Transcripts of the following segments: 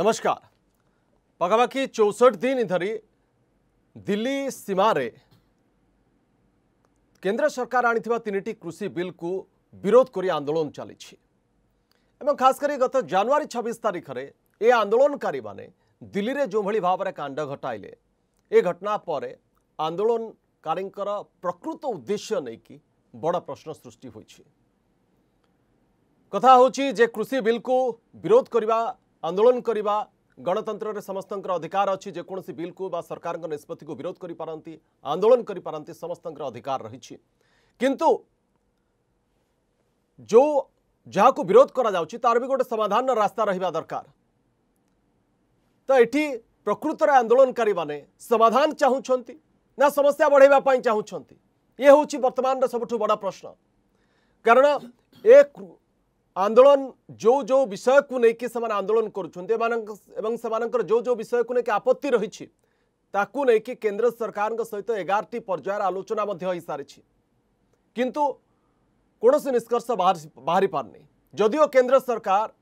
નમસ્કાર પાખાપાખી ચૌસઠ દિન ધરી દિલ્હી સીમારે કેન્દ્ર સરકાર આણીଥିବା તિનિટી કૃષિ બિલકુ વિરોધ કરી આંદોલન ચાલીଛି ଏବଂ ଖାସ୍ କରି ଗତ ଜାନୁଆରୀ ଛବିଶ ତାରିଖରେ ଏ ଆନ୍ଦୋଳନକାରୀମାନେ ଦିଲ୍ଲୀରେ ଯେଉଁଭଳି ଭାବରେ କାଣ୍ଡ ଘଟାଇଲେ ଏ ଘଟଣା ପରେ ଆନ୍ଦୋଳନକାରୀଙ୍କର ପ୍ରକୃତ ଉଦ୍ଦେଶ୍ୟ ନେଇକି ବଡ଼ ପ୍ରଶ୍ନ ସୃଷ୍ଟି ହୋଇଛି କଥା ହେଉଛି ଯେ କୃଷି ବିଲ୍କୁ ବିରୋଧ କରିବା आंदोलन करवा गणतंत्र में समस्त अधिकार अच्छी जेको बिल को व सरकार निष्पत्ति को विरोध करपारती आंदोलन करपारती समस्त अधिकार रही किंतु जो जहाँ को विरोध करा तार भी गोटे समाधान रास्ता रहा दरकार तो ये प्रकृतर आंदोलनकारी मैंने समाधान चाहते ना समस्या बढ़ेवाई चाहूँ ये हूँ बर्तमान सबुठ बड़ प्रश्न कारण ये आंदोलन जो जो विषय को लेकिन से आंदोलन कर जो जो विषय को लेकिन आपत्ति रही केन्द्र सरकार सहित एगार पर्यायर आलोचना सारी किंतु कौन निष्कर्ष बाहरी बाहरी नहीं जदिओ केन्द्र सरकार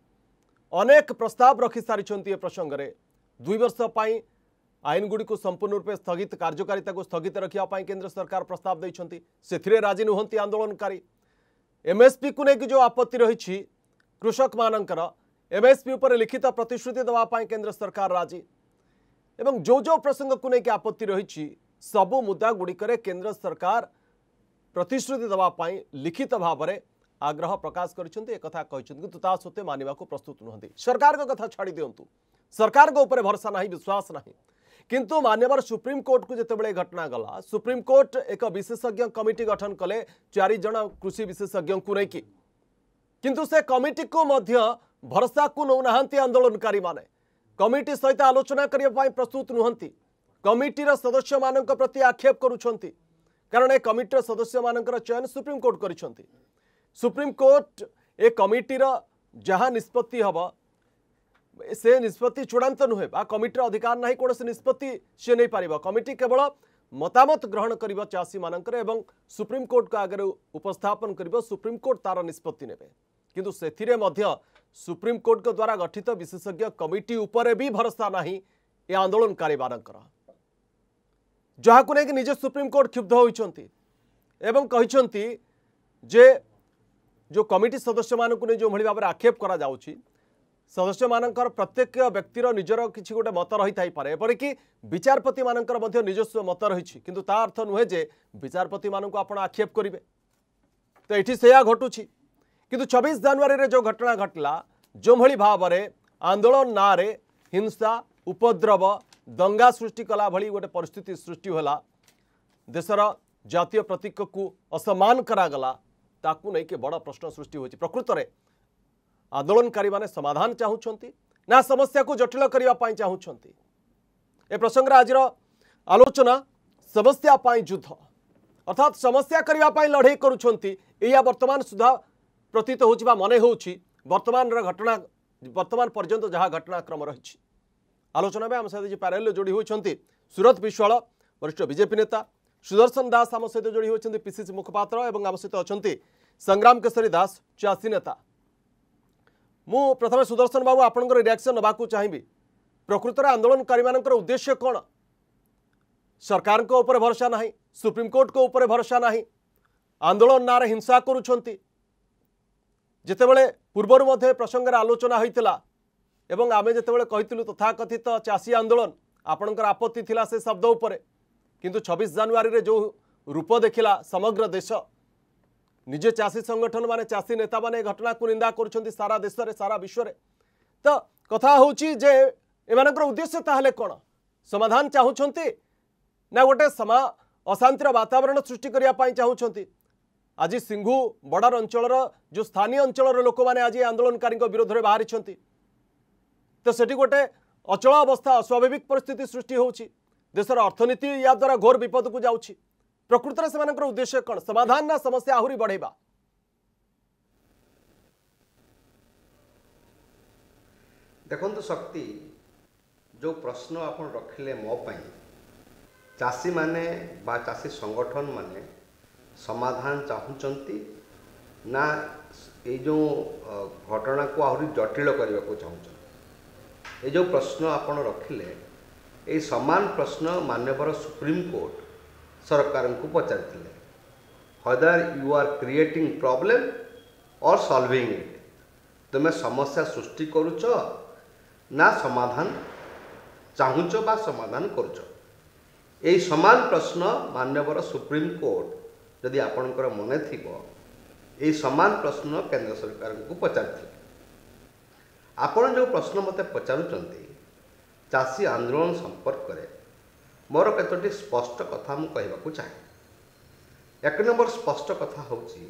अनेक प्रस्ताव रखि सारी ए प्रसंग में दुई वर्ष आईन गुड़ी को संपूर्ण रूप स्थगित कार्यकारिता को स्थगित रखापी केन्द्र सरकार प्रस्ताव देखते से राजी नुहति आंदोलनकारी एमएसपी को लेकिन जो आपत्ति रही कृषक मानकर एमएसपी उपर लिखित प्रतिश्रुति देवाई केन्द्र सरकार राजी एवं जो जो प्रसंग को लेकिन आपत्ति रही सबु मुद्दा गुड़िक केन्द्र सरकार प्रतिश्रुति देवाई लिखित भाव में आग्रह प्रकाश करा किंतु ता सत्वे मानवाक प्रस्तुत नुहत सरकार कथा छाड़ दिंतु सरकार भरोसा ना विश्वास ना किंतु मान्यवर सुप्रीम कोर्ट को जिते घटना गला सुप्रीम कोर्ट एक विशेषज्ञ कमिटी गठन कले चार कृषि विशेषज्ञ को लेकिन किंतु से कमिटी को मध्य भरोसा को नौना आंदोलनकारी मैंने कमिटी सहित आलोचना करने प्रस्तुत नुहति कमिटी सदस्य मान प्रति आक्षेप करुंट कारण सदस्य मान चयन सुप्रीम कोर्ट कर सुप्रीम कोर्ट ए कमिटर जहाँ निष्पत्ति हम से निष्पत्ति चूड़ांत नुहे बा कमिटर अधिकार ना कौन से निष्पत्ति सी नहीं पार कमिटी केवल मतामत ग्रहण कर चाषी मानकर सुप्रीमकोर्ट को आगे उपस्थापन कर सुप्रीमकोर्ट तार निष्पत्ति ने किंतु सुप्रीमकोर्ट द्वारा गठित विशेषज्ञ कमिटी उपर भी भरोसा ना ये आंदोलनकारी जहाँ को लेकिन निजे सुप्रीमकोर्ट क्षुब्ध जे जो कमिटी सदस्य नहीं जो भाव आक्षेप गराउँछ ସଦସ୍ୟମାନଙ୍କର ପ୍ରତ୍ୟେକ ବ୍ୟକ୍ତିର ନିଜର କିଛି ଗୋଟେ ମତ ରହିଥାଇପାରେ ଏପରିକି ବିଚାରପତିମାନଙ୍କର ମଧ୍ୟ ନିଜସ୍ୱ ମତ ରହିଛି କିନ୍ତୁ ତା ଅର୍ଥ ନୁହେଁ ଯେ ବିଚାରପତିମାନଙ୍କୁ ଆପଣ ଆକ୍ଷେପ କରିବେ ତ ଏଠି ସେୟା ଘଟୁଛି କିନ୍ତୁ ଛବିଶ ଜାନୁଆରୀରେ ଯେଉଁ ଘଟଣା ଘଟିଲା ଯେଉଁଭଳି ଭାବରେ ଆନ୍ଦୋଳନ ନାଁରେ ହିଂସା ଉପଦ୍ରବ ଦଙ୍ଗା ସୃଷ୍ଟି କଲା ଭଳି ଗୋଟେ ପରିସ୍ଥିତି ସୃଷ୍ଟି ହେଲା ଦେଶର ଜାତୀୟ ପ୍ରତୀକକୁ ଅସମାନ କରାଗଲା ତାକୁ ନେଇକି ବଡ଼ ପ୍ରଶ୍ନ ସୃଷ୍ଟି ହେଉଛି ପ୍ରକୃତରେ आंदोलनकारी मैंने समाधान चाहूँगी ना समस्या को जटिल करने चाहूँगी ए प्रसंग आज आलोचना समस्या युद्ध अर्थात समस्या करने लड़े करा बर्तमान सुधा प्रतीत हो मन हो बर्तमान घटना बर्तमान पर्यंत जहाँ घटनाक्रम रही आलोचना में आम सहित प्यारेल जोड़ी होती सुरत विश्वाल वरिष्ठ बीजेपी नेता सुदर्शन दास आम सहित जोड़ी होती पीसीसी मुखपात्र सहित अच्छा संग्राम केशरी दास चाषी नेता ମୁଁ ପ୍ରଥମେ ସୁଦର୍ଶନ ବାବୁ ଆପଣଙ୍କର ରିଆକ୍ସନ୍ ନେବାକୁ ଚାହିଁବି ପ୍ରକୃତରେ ଆନ୍ଦୋଳନକାରୀମାନଙ୍କର ଉଦ୍ଦେଶ୍ୟ କ'ଣ ସରକାରଙ୍କ ଉପରେ ଭରସା ନାହିଁ ସୁପ୍ରିମକୋର୍ଟଙ୍କ ଉପରେ ଭରସା ନାହିଁ ଆନ୍ଦୋଳନ ନାଁରେ ହିଂସା କରୁଛନ୍ତି ଯେତେବେଳେ ପୂର୍ବରୁ ମଧ୍ୟ ଏ ପ୍ରସଙ୍ଗରେ ଆଲୋଚନା ହୋଇଥିଲା ଏବଂ ଆମେ ଯେତେବେଳେ କହିଥିଲୁ ତଥାକଥିତ ଚାଷୀ ଆନ୍ଦୋଳନ ଆପଣଙ୍କର ଆପତ୍ତି ଥିଲା ସେ ଶବ୍ଦ ଉପରେ କିନ୍ତୁ ଛବିଶ ଜାନୁଆରୀରେ ଯେଉଁ ରୂପ ଦେଖିଲା ସମଗ୍ର ଦେଶ ନିଜେ ଚାଷୀ ସଙ୍ଗଠନମାନେ ଚାଷୀ ନେତାମାନେ ଏ ଘଟଣାକୁ ନିନ୍ଦା କରୁଛନ୍ତି ସାରା ଦେଶରେ ସାରା ବିଶ୍ୱରେ ତ କଥା ହେଉଛି ଯେ ଏମାନଙ୍କର ଉଦ୍ଦେଶ୍ୟ ତାହେଲେ କ'ଣ ସମାଧାନ ଚାହୁଁଛନ୍ତି ନା ଗୋଟେ ସମା ଅଶାନ୍ତିର ବାତାବରଣ ସୃଷ୍ଟି କରିବା ପାଇଁ ଚାହୁଁଛନ୍ତି ଆଜି ସିଂହୁ ବର୍ଡ଼ର ଅଞ୍ଚଳର ଯେଉଁ ସ୍ଥାନୀୟ ଅଞ୍ଚଳର ଲୋକମାନେ ଆଜି ଆନ୍ଦୋଳନକାରୀଙ୍କ ବିରୋଧରେ ବାହାରିଛନ୍ତି ତ ସେଠି ଗୋଟେ ଅଚଳ ଅବସ୍ଥା ଅସ୍ୱାଭାବିକ ପରିସ୍ଥିତି ସୃଷ୍ଟି ହେଉଛି ଦେଶର ଅର୍ଥନୀତି ୟା ଦ୍ୱାରା ଘୋର ବିପଦକୁ ଯାଉଛି ପ୍ରକୃତରେ ସେମାନଙ୍କର ଉଦ୍ଦେଶ୍ୟ କ'ଣ ସମାଧାନ ନା ସମସ୍ୟା ଆହୁରି ବଢ଼େଇବା ଦେଖନ୍ତୁ ଶକ୍ତି ଯେଉଁ ପ୍ରଶ୍ନ ଆପଣ ରଖିଲେ ମୋ ପାଇଁ ଚାଷୀମାନେ ବା ଚାଷୀ ସଙ୍ଗଠନମାନେ ସମାଧାନ ଚାହୁଁଛନ୍ତି ନା ଏଇ ଯେଉଁ ଘଟଣାକୁ ଆହୁରି ଜଟିଳ କରିବାକୁ ଚାହୁଁଛନ୍ତି ଏ ଯେଉଁ ପ୍ରଶ୍ନ ଆପଣ ରଖିଲେ ଏଇ ସମାନ ପ୍ରଶ୍ନ ମାନ୍ୟବର ସୁପ୍ରିମକୋର୍ଟ ସରକାରଙ୍କୁ ପଚାରିଥିଲେ whether you are creating problem or solving it ତୁମେ ସମସ୍ୟା ସୃଷ୍ଟି କରୁଛ ନା ସମାଧାନ ଚାହୁଁଛ ବା ସମାଧାନ କରୁଛ ଏହି ସମାନ ପ୍ରଶ୍ନ ମାନ୍ୟବର ସୁପ୍ରିମକୋର୍ଟ ଯଦି ଆପଣଙ୍କର ମନେ ଥିବ ଏହି ସମାନ ପ୍ରଶ୍ନ କେନ୍ଦ୍ର ସରକାରଙ୍କୁ ପଚାରିଥିଲେ ଆପଣ ଯେଉଁ ପ୍ରଶ୍ନ ମୋତେ ପଚାରୁଛନ୍ତି ଚାଷୀ ଆନ୍ଦୋଳନ ସମ୍ପର୍କରେ ମୋର କେତୋଟି ସ୍ପଷ୍ଟ କଥା ମୁଁ କହିବାକୁ ଚାହେଁ ଏକ ନମ୍ବର ସ୍ପଷ୍ଟ କଥା ହେଉଛି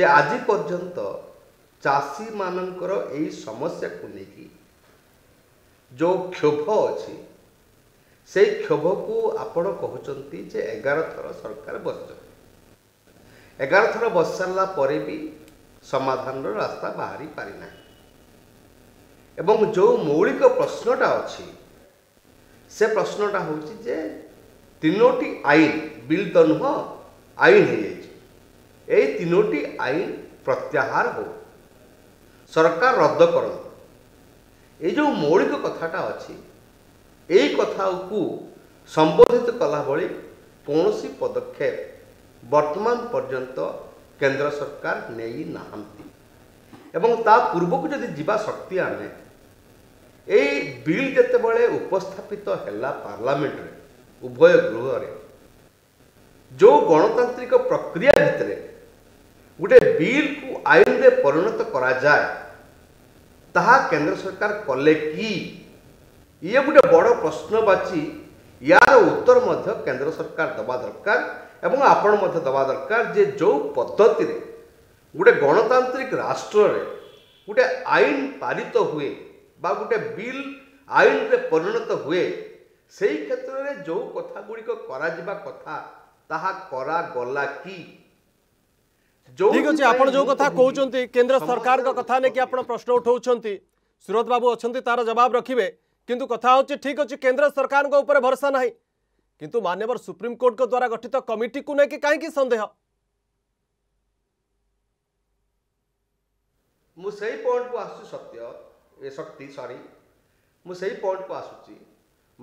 ଯେ ଆଜି ପର୍ଯ୍ୟନ୍ତ ଚାଷୀମାନଙ୍କର ଏଇ ସମସ୍ୟାକୁ ନେଇକି ଯେଉଁ କ୍ଷୋଭ ଅଛି ସେଇ କ୍ଷୋଭକୁ ଆପଣ କହୁଛନ୍ତି ଯେ ଏଗାର ଥର ସରକାର ବସିଛନ୍ତି ଏଗାର ଥର ବସି ସାରିଲା ପରେ ବି ସମାଧାନର ରାସ୍ତା ବାହାରି ପାରିନାହିଁ ଏବଂ ଯେଉଁ ମୌଳିକ ପ୍ରଶ୍ନଟା ଅଛି ସେ ପ୍ରଶ୍ନଟା ହେଉଛି ଯେ ତିନୋଟି ଆଇନ ବିଲ୍ ତ ନୁହଁ ଆଇନ ହେଇଯାଇଛି ଏଇ ତିନୋଟି ଆଇନ ପ୍ରତ୍ୟାହାର ହେଉ ସରକାର ରଦ୍ଦ କରନ୍ତୁ ଏଇ ଯେଉଁ ମୌଳିକ କଥାଟା ଅଛି ଏଇ କଥାକୁ ସମ୍ବୋଧିତ କଲାଭଳି କୌଣସି ପଦକ୍ଷେପ ବର୍ତ୍ତମାନ ପର୍ଯ୍ୟନ୍ତ କେନ୍ଦ୍ର ସରକାର ନେଇନାହାନ୍ତି ଏବଂ ତା ପୂର୍ବକୁ ଯଦି ଯିବା ଶକ୍ତି ଆମେ ଏଇ ବିଲ୍ ଯେତେବେଳେ ଉପସ୍ଥାପିତ ହେଲା ପାର୍ଲାମେଣ୍ଟରେ ଉଭୟ ଗୃହରେ ଯେଉଁ ଗଣତାନ୍ତ୍ରିକ ପ୍ରକ୍ରିୟା ଭିତରେ ଗୋଟେ ବିଲ୍କୁ ଆଇନରେ ପରିଣତ କରାଯାଏ ତାହା କେନ୍ଦ୍ର ସରକାର କଲେ କି ଇଏ ଗୋଟେ ବଡ଼ ପ୍ରଶ୍ନବାଚୀ ୟାର ଉତ୍ତର ମଧ୍ୟ କେନ୍ଦ୍ର ସରକାର ଦେବା ଦରକାର ଏବଂ ଆପଣ ମଧ୍ୟ ଦେବା ଦରକାର ଯେ ଯେଉଁ ପଦ୍ଧତିରେ ଗୋଟେ ଗଣତାନ୍ତ୍ରିକ ରାଷ୍ଟ୍ରରେ ଗୋଟେ ଆଇନ ପାରିତ ହୁଏ गोटे बिल आईन में पणत हुए से क्षेत्र में जो कथा गुड़िक करा कथा ताहा करा गला कि ठीक अच्छे आप कथा कौन केन्द्र सरकार कथा नहीं कि आप प्रश्न उठाऊँ सुरत बाबू अच्छा तार जवाब रखिए किंतु ठीक अच्छे केन्द्र सरकार को उपर भरोसा ना कि मानव सुप्रीमकोर्ट द्वारा गठित कमिटी को नहीं कहीं सन्देह मुझे पॉइंट को आस्य ଏ ସରି ମୁଁ ସେଇ ପଏଣ୍ଟକୁ ଆସୁଛି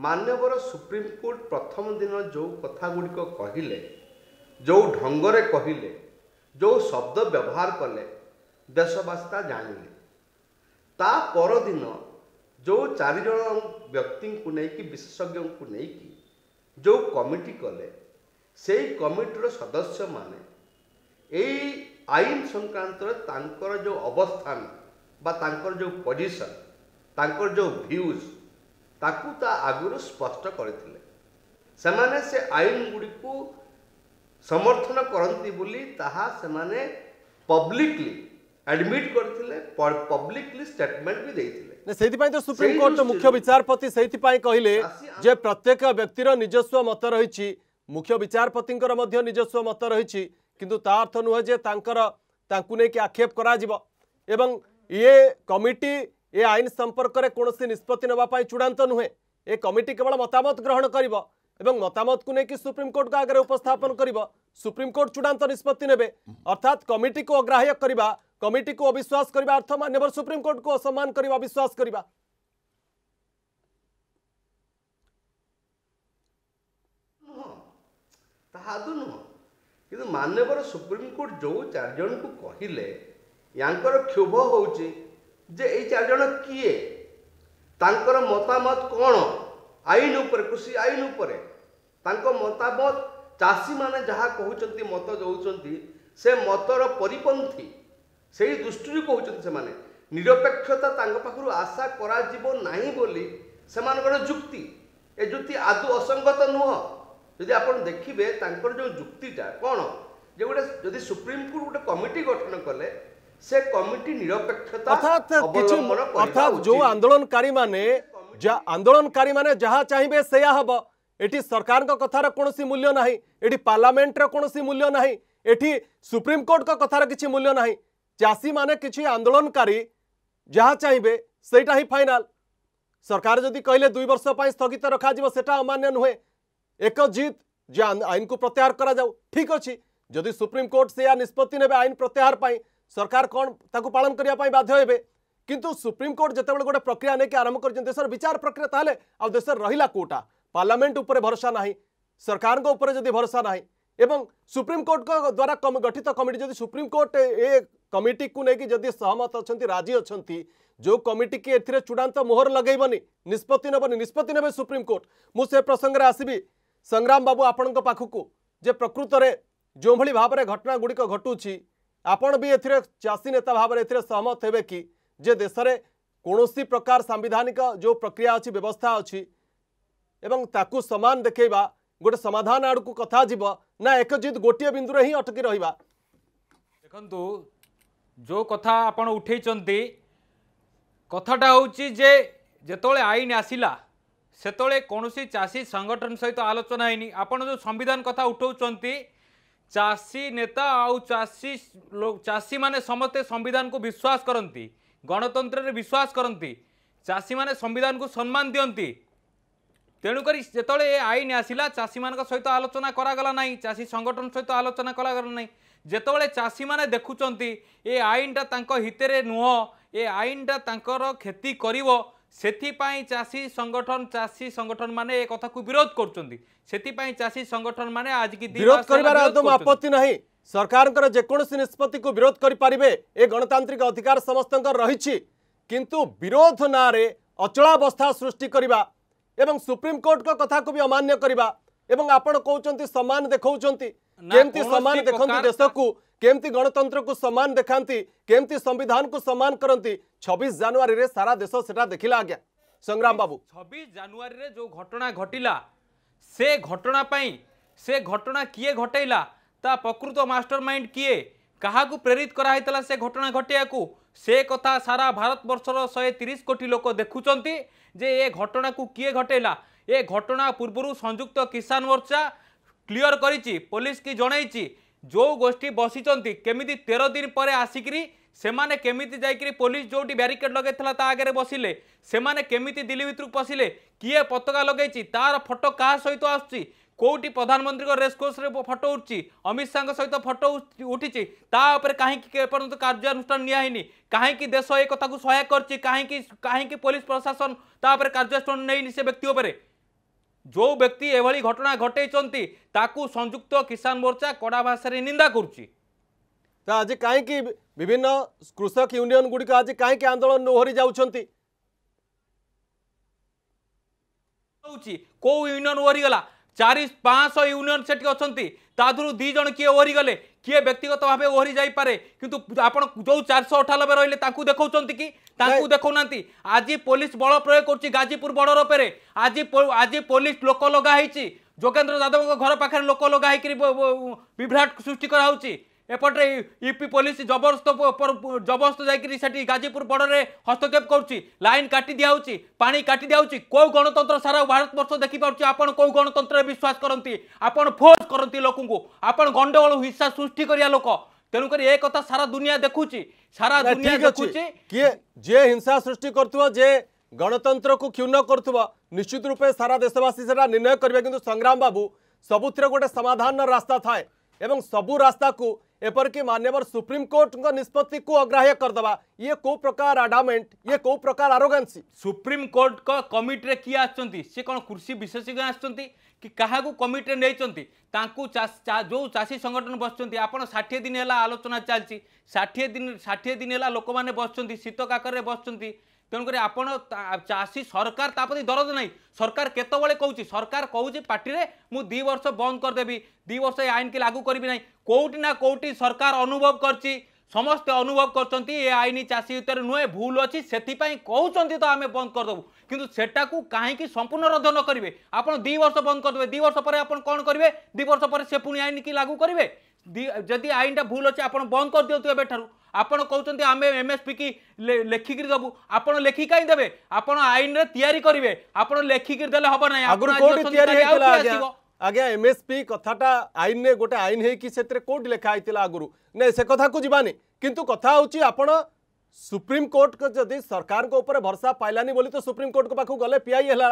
ମାନ୍ୟବର ସୁପ୍ରିମକୋର୍ଟ ପ୍ରଥମ ଦିନ ଯେଉଁ କଥାଗୁଡ଼ିକ କହିଲେ ଯେଉଁ ଢଙ୍ଗରେ କହିଲେ ଯେଉଁ ଶବ୍ଦ ବ୍ୟବହାର କଲେ ଦେଶବାସୀ ତା ଜାଣିଲେ ତା ପରଦିନ ଯେଉଁ ଚାରିଜଣ ବ୍ୟକ୍ତିଙ୍କୁ ନେଇକି ବିଶେଷଜ୍ଞଙ୍କୁ ନେଇକି ଯେଉଁ କମିଟି କଲେ ସେଇ କମିଟିର ସଦସ୍ୟମାନେ ଏଇ ଆଇନ ସଂକ୍ରାନ୍ତରେ ତାଙ୍କର ଯେଉଁ ଅବସ୍ଥାନ ବା ତାଙ୍କର ଯେଉଁ ପୋଜିସନ୍ ତାଙ୍କର ଯେଉଁ ଭ୍ୟୁଜ୍ ତାକୁ ତା ଆଗରୁ ସ୍ପଷ୍ଟ କରିଥିଲେ ସେମାନେ ସେ ଆଇନ ଗୁଡ଼ିକୁ ସମର୍ଥନ କରନ୍ତି ବୋଲି ତାହା ସେମାନେ ପବ୍ଲିକଲି ଆଡମିଟ୍ କରିଥିଲେ ପବ୍ଲିକଲି ଷ୍ଟେଟମେଣ୍ଟ ବି ଦେଇଥିଲେ ସେଇଥିପାଇଁ ତ ସୁପ୍ରିମକୋର୍ଟ ମୁଖ୍ୟ ବିଚାରପତି ସେଇଥିପାଇଁ କହିଲେ ଯେ ପ୍ରତ୍ୟେକ ବ୍ୟକ୍ତିର ନିଜସ୍ୱ ମତ ରହିଛି ମୁଖ୍ୟ ବିଚାରପତିଙ୍କର ମଧ୍ୟ ନିଜସ୍ୱ ମତ ରହିଛି କିନ୍ତୁ ତା ଅର୍ଥ ନୁହେଁ ଯେ ତାଙ୍କର ତାଙ୍କୁ ନେଇକି ଆକ୍ଷେପ କରାଯିବ ଏବଂ ଇଏ କମିଟି ଏ ଆଇନ ସମ୍ପର୍କରେ କୌଣସି ନିଷ୍ପତ୍ତି ନେବା ପାଇଁ ଚୂଡ଼ାନ୍ତ ନୁହେଁ ଏ କମିଟି କେବଳ ମତାମତ ଗ୍ରହଣ କରିବ ଏବଂ ମତାମତକୁ ନେଇକି ସୁପ୍ରିମକୋର୍ଟଙ୍କ ଆଗରେ ଉପସ୍ଥାପନ କରିବ ସୁପ୍ରିମକୋର୍ଟ ଚୂଡ଼ାନ୍ତ ନିଷ୍ପତ୍ତି ନେବେ ଅର୍ଥାତ୍ କମିଟିକୁ ଅଗ୍ରାହ୍ୟ କରିବା କମିଟିକୁ ଅବିଶ୍ୱାସ କରିବା ଅର୍ଥ ମାନ୍ୟବର ସୁପ୍ରିମକୋର୍ଟକୁ ଅସମ୍ମାନ କରିବା ବିଶ୍ୱାସ କରିବା ତାହା ଆଦୌ ନୁହଁ କିନ୍ତୁ ମାନ୍ୟବର ସୁପ୍ରିମକୋର୍ଟ ଯେଉଁ ଚାରିଜଣଙ୍କୁ କହିଲେ ୟାଙ୍କର କ୍ଷୋଭ ହେଉଛି ଯେ ଏଇ ଚାରି ଜଣ କିଏ ତାଙ୍କର ମତାମତ କ'ଣ ଆଇନ ଉପରେ କୃଷି ଆଇନ ଉପରେ ତାଙ୍କ ମତାମତ ଚାଷୀମାନେ ଯାହା କହୁଛନ୍ତି ମତ ଦେଉଛନ୍ତି ସେ ମତର ପରିପନ୍ଥୀ ସେହି ଦୃଷ୍ଟିରୁ କହୁଛନ୍ତି ସେମାନେ ନିରପେକ୍ଷତା ତାଙ୍କ ପାଖରୁ ଆଶା କରାଯିବ ନାହିଁ ବୋଲି ସେମାନଙ୍କର ଯୁକ୍ତି ଏ ଯୁକ୍ତି ଆଦୌ ଅସଙ୍ଗତ ନୁହଁ ଯଦି ଆପଣ ଦେଖିବେ ତାଙ୍କର ଯେଉଁ ଯୁକ୍ତିଟା କ'ଣ ଯେ ଗୋଟେ ଯଦି ସୁପ୍ରିମକୋର୍ଟ ଗୋଟେ କମିଟି ଗଠନ କଲେ से कमिटी निरपेक्षता अर्थात किछु अर्थात जो आंदोलनकारी माने जा आंदोलनकारी माने जहां चाहिबे सेया हबो एटी सरकार को कथा रे कोनोसी मूल्य नाही एटी पार्लियामेंट रे कोनोसी मूल्य नाही एटी सुप्रीम कोर्ट को कथा रे किछु मूल्य नाही चासी माने किछु आंदोलनकारी जहां चाहिबे सेटा ही फाइनल सरकार जदी कहले 2 वर्ष पई स्थगित रखा जीव सेटा अमान्य नहुए एक जीत जे आईन को प्रत्याहार करा जाऊ ठीक अछि जदी सुप्रीम कोर्ट से या निष्पत्ति नेबे आइन प्रत्याहार पई सरकार कौन ताकू पालन करने बाध्य हे किंतु सुप्रीमकोर्ट जितेबाला गोटे प्रक्रिया कि आरंभ कर देशर विचार प्रक्रिया ताहले आउ देशर रहा कोटा पार्लामेंट उपर भरोसा ना सरकार जदि भरोसा ना एवं सुप्रीमकोर्ट द्वारा कम गठित कमिटी जदि सुप्रीमकोर्ट ए कमिटी को लेकिन जब सहमत अच्छा राजी अच्छा जो कमिटी की चूड़ा चूड़ांत मोहर लगेबनी निष्पत्ति नबनी निष्पत्ति ने सुप्रीमकोर्ट मुझे प्रसंगे आसबि संग्राम बाबू आपण जे प्रकृत में जो भाव घटना गुड़िक घटू ଆପଣ ବି ଏଥିରେ ଚାଷୀ ନେତା ଭାବରେ ଏଥିରେ ସହମତ ହେବେ କି ଯେ ଦେଶରେ କୌଣସି ପ୍ରକାର ସାମ୍ବିଧାନିକ ଯେଉଁ ପ୍ରକ୍ରିୟା ଅଛି ବ୍ୟବସ୍ଥା ଅଛି ଏବଂ ତାକୁ ସମାନ ଦେଖେଇବା ଗୋଟେ ସମାଧାନ ଆଡ଼କୁ କଥା ଯିବ ନା ଏକଜିତ ଗୋଟିଏ ବିନ୍ଦୁରେ ହିଁ ଅଟକି ରହିବା ଦେଖନ୍ତୁ ଯେଉଁ କଥା ଆପଣ ଉଠେଇଛନ୍ତି କଥାଟା ହେଉଛି ଯେ ଯେତେବେଳେ ଆଇନ ଆସିଲା ସେତେବେଳେ କୌଣସି ଚାଷୀ ସଂଗଠନ ସହିତ ଆଲୋଚନା ହେଇନି ଆପଣ ଯେଉଁ ସମ୍ବିଧାନ କଥା ଉଠାଉଛନ୍ତି চাষী নেতা আউ চাষী চাষী মানে সমস্তে সংবিধানকে বিশ্বাস করতে গণতন্ত্রের বিশ্বাস করতে চাষী মানে সংবিধানকে সম্মান দিকে তেণুকরি যেতবে এ আইন আসিলা চাষী মান সহ আলোচনা করাগলা না চাষী সংগঠন সহ আলোচনা করাগলা না যেতবে চাষী মানে দেখুম এ আইনটা তাঁর হিতের নুহ এ আইনটা তাঁর ক্ষতি করব ସେଥିପାଇଁ ଚାଷୀ ସଂଗଠନ ଚାଷୀ ସଂଗଠନ ମାନେ ଏ କଥାକୁ ବିରୋଧ କରୁଛନ୍ତି ସେଥିପାଇଁ ଚାଷୀ ସଂଗଠନ ମାନେ ଆଜିକି ବିରୋଧ କରିବାର ଆପତ୍ତି ନାହିଁ ସରକାରଙ୍କର ଯେକୌଣସି ନିଷ୍ପତ୍ତିକୁ ବିରୋଧ କରିପାରିବେ ଏ ଗଣତାନ୍ତ୍ରିକ ଅଧିକାର ସମସ୍ତଙ୍କର ରହିଛି କିନ୍ତୁ ବିରୋଧ ନାଁରେ ଅଚଳାବସ୍ଥା ସୃଷ୍ଟି କରିବା ଏବଂ ସୁପ୍ରିମକୋର୍ଟଙ୍କ କଥାକୁ ବି ଅମାନ୍ୟ କରିବା ଏବଂ ଆପଣ କହୁଛନ୍ତି ସମାନ ଦେଖାଉଛନ୍ତି କେମିତି ସମାନ ଦେଖନ୍ତି ଦେଶକୁ केमती गणतंत्र को सम्मान देखा केमती संविधान को सम्मान करती छब्बीस जानुरी सारा देश से देखला आज्ञा संग्राम बाबू छब्बीस जानुरी जो घटना घटला से घटना से घटना किए घटेला ता प्रकृत मास्टर माइंड किए क्या प्रेरित कराई से घटना घटे से कथा सारा भारत बर्षर शहे तीस कोटी लोक देखुं जे ये घटना को किए घटेला ये घटना पूर्व संयुक्त किसान मोर्चा क्लीयर कर पुलिस की जनई ଯେଉଁ ଗୋଷ୍ଠୀ ବସିଛନ୍ତି କେମିତି ତେର ଦିନ ପରେ ଆସିକରି ସେମାନେ କେମିତି ଯାଇକରି ପୋଲିସ ଯେଉଁଠି ବ୍ୟାରିକେଡ୍ ଲଗାଇଥିଲା ତା ଆଗରେ ବସିଲେ ସେମାନେ କେମିତି ଦିଲ୍ଲୀ ଭିତରକୁ ପଶିଲେ କିଏ ପତାକା ଲଗାଇଛି ତାର ଫଟୋ କାହା ସହିତ ଆସୁଛି କେଉଁଠି ପ୍ରଧାନମନ୍ତ୍ରୀଙ୍କ ରେସ୍ କୋର୍ସରେ ଫଟୋ ଉଠୁଛି ଅମିତ ଶାହଙ୍କ ସହିତ ଫଟୋ ଉଠିଛି ତା ଉପରେ କାହିଁକି ଏପର୍ଯ୍ୟନ୍ତ କାର୍ଯ୍ୟାନୁଷ୍ଠାନ ନିଆହେଇନି କାହିଁକି ଦେଶ ଏ କଥାକୁ ସହାୟ କରିଛି କାହିଁକି କାହିଁକି ପୋଲିସ ପ୍ରଶାସନ ତା ଉପରେ କାର୍ଯ୍ୟାନୁଷ୍ଠାନ ନେଇନି ସେ ବ୍ୟକ୍ତି ଉପରେ ଯେଉଁ ବ୍ୟକ୍ତି ଏଭଳି ଘଟଣା ଘଟାଇଛନ୍ତି ତାକୁ ସଂଯୁକ୍ତ କିଷାନ ମୋର୍ଚ୍ଚା କଡ଼ା ଭାଷାରେ ନିନ୍ଦା କରୁଛି ତ ଆଜି କାହିଁକି ବିଭିନ୍ନ କୃଷକ ୟୁନିୟନ ଗୁଡ଼ିକ ଆଜି କାହିଁକି ଆନ୍ଦୋଳନ ନୋହରି ଯାଉଛନ୍ତି କୋଉ ୟୁନିୟନ ଓହରିଗଲା ଚାରି ପାଞ୍ଚଶହ ୟୁନିୟନ ସେଠି ଅଛନ୍ତି ତା ଦେହରୁ ଦୁଇ ଜଣ କିଏ ଓହରିଗଲେ କିଏ ବ୍ୟକ୍ତିଗତ ଭାବେ ଓହରି ଯାଇପାରେ କିନ୍ତୁ ଆପଣ ଯେଉଁ ଚାରିଶହ ଅଠାନବେ ରହିଲେ ତାଙ୍କୁ ଦେଖାଉଛନ୍ତି କି ତାଙ୍କୁ ଦେଖାଉନାହାନ୍ତି ଆଜି ପୋଲିସ ବଳ ପ୍ରୟୋଗ କରୁଛି ଗାଜିପୁର ବର୍ଡର ଉପରେ ଆଜି ଆଜି ପୋଲିସ ଲୋକ ଲଗା ହେଇଛି ଯୋଗେନ୍ଦ୍ର ଯାଦବଙ୍କ ଘର ପାଖରେ ଲୋକ ଲଗା ହେଇକରି ବିଭ୍ରାଟ ସୃଷ୍ଟି କରାହେଉଛି এপটে ইউপি পুলিশ জবরদস্ত জবরদস্ত যাই সেটি গাজীপুর বর্ডরে হস্তক্ষেপ করছি লাইন কাটি দিয়া হচ্ছে পা কাটি দিয়া হচ্ছে কেউ গণতন্ত্র সারা ভারতবর্ষ দেখি পাচ্ছি আপনার কেউ গণতন্ত্রে বিশ্বাস করতে আপনার ফোর্স করতে লোক আপনার গন্ডগোল হিংসা সৃষ্টি করিয়া লোক তেণুকরি এ কথা সারা দুনিয়া দেখুছি সারা দুনিয়া দেখুছি কি যে হিংসা সৃষ্টি করতে যে গণতন্ত্র কু ক্ষুণ্ণ করতে নিশ্চিত রূপে সারা দেশবাসী সেটা নির্ণয় করবে কিন্তু সংগ্রাম বাবু সবুথির গোটে সমাধানর রাস্তা থাকে এবং সবু রাস্তাকু एपरिक मान्यवर सुप्रीमकोर्ट निष्पत्ति को अग्राह्य करदे ये कौ प्रकार आडामेंट ये कौ प्रकार आरोगान्सी सुप्रीमकोर्ट कमिटी किए आसती सी कौन कृषि विशेषज्ञ आसती कि क्या कमिटी नहीं जो चाषी संगठन बस आप षाठी दिन है आलोचना चलती षाठी दिन षाठी दिन है लोक मैंने बस शीत काकर बस তেমনি আপন চাষী সরকার তা প্রতি দরদ নাই সরকার কেতবে কৌছি সরকার কৌছি পার্টিরে মু দুই বর্ষ বন্ধ করেদেবি দুই বর্ষ এই আইনকে লাগু করবি না কোটি না কোটি সরকার অনুভব করছি ସମସ୍ତେ ଅନୁଭବ କରୁଛନ୍ତି ଏ ଆଇନ ଚାଷୀ ଭିତରେ ନୁହେଁ ଭୁଲ ଅଛି ସେଥିପାଇଁ କହୁଛନ୍ତି ତ ଆମେ ବନ୍ଦ କରିଦେବୁ କିନ୍ତୁ ସେଟାକୁ କାହିଁକି ସମ୍ପୂର୍ଣ୍ଣ ରଦ୍ଦ ନ କରିବେ ଆପଣ ଦୁଇ ବର୍ଷ ବନ୍ଦ କରିଦେବେ ଦୁଇ ବର୍ଷ ପରେ ଆପଣ କ'ଣ କରିବେ ଦୁଇ ବର୍ଷ ପରେ ସେ ପୁଣି ଆଇନକି ଲାଗୁ କରିବେ ଯଦି ଆଇନଟା ଭୁଲ ଅଛି ଆପଣ ବନ୍ଦ କରିଦିଅନ୍ତୁ ଏବେଠାରୁ ଆପଣ କହୁଛନ୍ତି ଆମେ ଏମ୍ଏସ୍ପି କି ଲେଖିକିରି ଦେବୁ ଆପଣ ଲେଖି କାହିଁ ଦେବେ ଆପଣ ଆଇନରେ ତିଆରି କରିବେ ଆପଣ ଲେଖିକିରି ଦେଲେ ହବ ନାହିଁ ଆଗରୁ କୋଉଠି ତିଆରି ହେଇଥିଲା ଆଜ୍ଞା ଏମ୍ଏସ୍ପି କଥାଟା ଆଇନରେ ଗୋଟେ ଆଇନ ହେଇକି ସେଥିରେ କୋଉଠି ଲେଖା ହେଇଥିଲା ଆଗରୁ ନାଇଁ ସେ କଥାକୁ ଯିବାନି କିନ୍ତୁ କଥା ହେଉଛି ଆପଣ ସୁପ୍ରିମକୋର୍ଟ ଯଦି ସରକାରଙ୍କ ଉପରେ ଭରସା ପାଇଲାନି ବୋଲି ତ ସୁପ୍ରିମକୋର୍ଟଙ୍କ ପାଖକୁ ଗଲେ ପିଆଇ ହେଲା